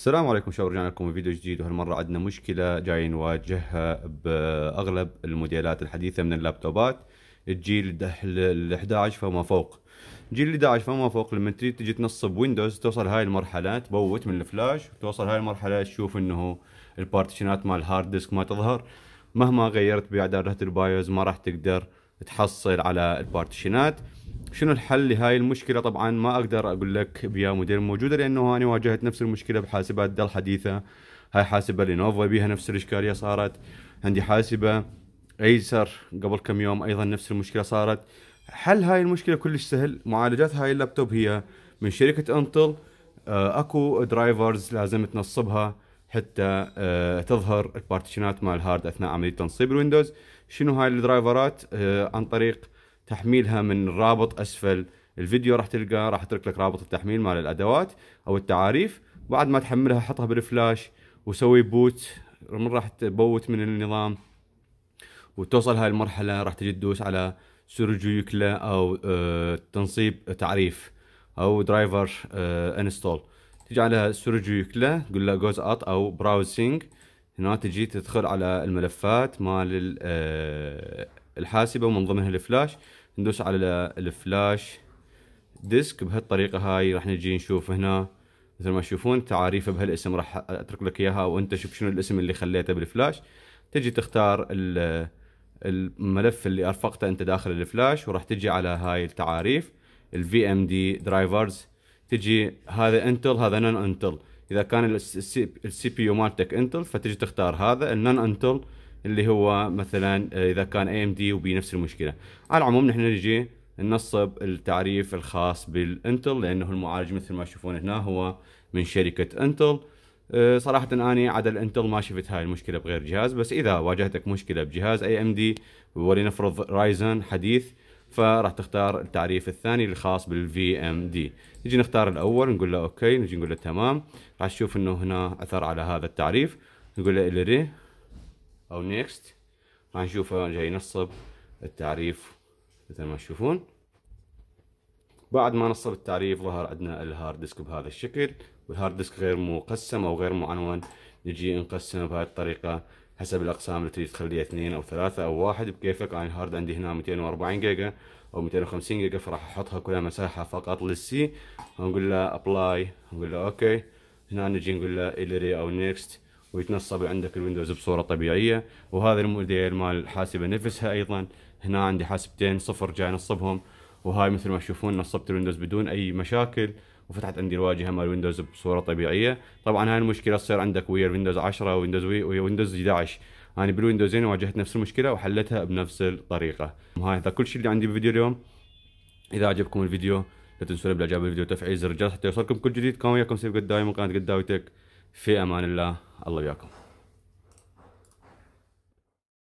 السلام عليكم شباب رجعنا لكم بفيديو جديد وهالمرة عندنا مشكلة جاي نواجهها بأغلب الموديلات الحديثة من اللابتوبات الجيل ال 11 فما فوق جيل ال 11 فما فوق لما تريد تجي تنصب ويندوز توصل هاي المرحلة تبوت من الفلاش توصل هاي المرحلة تشوف انه البارتيشنات مال الهارد ديسك ما تظهر مهما غيرت بإعدادات البايوز ما راح تقدر تحصل على البارتيشنات شنو الحل لهاي المشكلة طبعا ما اقدر اقول لك بيا موديل موجودة لانه انا واجهت نفس المشكلة بحاسبات دل حديثة هاي حاسبة لينوفا بيها نفس الاشكالية صارت عندي حاسبة ايسر قبل كم يوم ايضا نفس المشكلة صارت حل هاي المشكلة كلش سهل معالجات هاي اللابتوب هي من شركة انتل آه، اكو درايفرز لازم تنصبها حتى آه، تظهر البارتيشنات مال الهارد اثناء عمليه تنصيب الويندوز شنو هاي الدرايفرات آه، عن طريق تحميلها من الرابط اسفل الفيديو راح تلقاه راح اترك لك رابط التحميل مال الادوات او التعاريف بعد ما تحملها حطها بالفلاش وسوي بوت من راح تبوت من النظام وتوصل هاي المرحله راح تجي تدوس على سورجو يوكلا او آه، تنصيب تعريف او درايفر انستول آه، تجي على سورجو يوكلا تقول له جوز اوت او براوزنج هنا تجي تدخل على الملفات مال آه، الحاسبه ومن ضمنها الفلاش ندوس على الفلاش ديسك بهالطريقة هاي راح نجي نشوف هنا مثل ما تشوفون تعاريفه بهالاسم راح اترك لك اياها وانت شوف شنو الاسم اللي خليته بالفلاش تجي تختار الملف اللي ارفقته انت داخل الفلاش وراح تجي على هاي التعاريف الفي ام دي درايفرز تجي هذا انتل هذا نون انتل اذا كان السي بي يو مالتك انتل فتجي تختار هذا النون انتل اللي هو مثلا آه، اذا كان اي ام دي وبنفس المشكله على العموم نحن نجي ننصب التعريف الخاص بالانتل لانه المعالج مثل ما تشوفون هنا هو من شركه انتل آه، صراحة اني عدا الانتل ما شفت هاي المشكلة بغير جهاز بس اذا واجهتك مشكلة بجهاز اي ام دي ولنفرض رايزن حديث فراح تختار التعريف الثاني الخاص بالفي ام دي نجي نختار الاول نقول له اوكي نجي نقول له تمام راح تشوف انه هنا اثر على هذا التعريف نقول له الري او نيكست نشوفه جاي ينصب التعريف مثل ما تشوفون بعد ما نصب التعريف ظهر عندنا الهارد ديسك بهذا الشكل والهارد ديسك غير مقسم او غير معنون نجي نقسمه بهاي الطريقه حسب الاقسام اللي تريد تخليها اثنين او ثلاثه او واحد بكيفك انا الهارد عندي هنا 240 جيجا او 250 جيجا فراح احطها كلها مساحه فقط للسي ونقول له ابلاي نقول له اوكي هنا نجي نقول له الري او نيكست ويتنصب عندك الويندوز بصوره طبيعيه وهذا الموديل مال الحاسبه نفسها ايضا هنا عندي حاسبتين صفر جاي نصبهم وهاي مثل ما تشوفون نصبت الويندوز بدون اي مشاكل وفتحت عندي الواجهه مال ويندوز بصوره طبيعيه طبعا هاي المشكله تصير عندك ويا ويندوز 10 ويندوز وي ويندوز 11 انا يعني بالويندوزين واجهت نفس المشكله وحلتها بنفس الطريقه وهاي هذا كل شيء اللي عندي بالفيديو اليوم اذا عجبكم الفيديو لا تنسون بالاعجاب بالفيديو وتفعيل زر الجرس حتى يوصلكم كل جديد كان وياكم سيف قداوي من قناه قداوي تك في امان الله الله وياكم